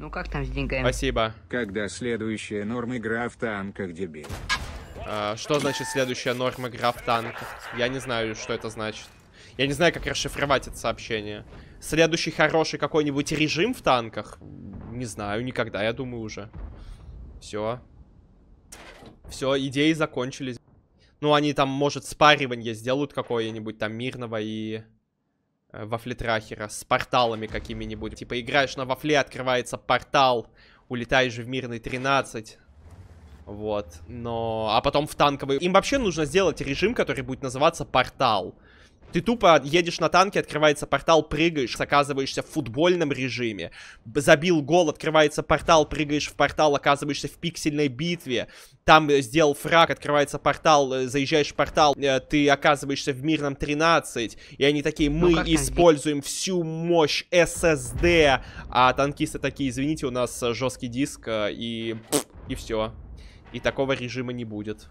Ну как там с деньгами? Спасибо. Когда следующая норма игра в танках, дебил? А, что значит следующая норма игра в танках? Я не знаю, что это значит. Я не знаю, как расшифровать это сообщение. Следующий хороший какой-нибудь режим в танках? Не знаю, никогда, я думаю, уже. Все. Все, идеи закончились. Ну, они там, может, спаривание сделают какое-нибудь там мирного и... Э, вафлетрахера с порталами какими-нибудь. Типа играешь на вафле, открывается портал, улетаешь в мирный 13. Вот, но... А потом в танковый... Им вообще нужно сделать режим, который будет называться портал. Портал ты тупо едешь на танке, открывается портал, прыгаешь, оказываешься в футбольном режиме. Забил гол, открывается портал, прыгаешь в портал, оказываешься в пиксельной битве. Там э, сделал фраг, открывается портал, э, заезжаешь в портал, э, ты оказываешься в мирном 13. И они такие, ну, мы ну, используем всю мощь SSD. А танкисты такие, извините, у нас жесткий диск и... И все. И такого режима не будет.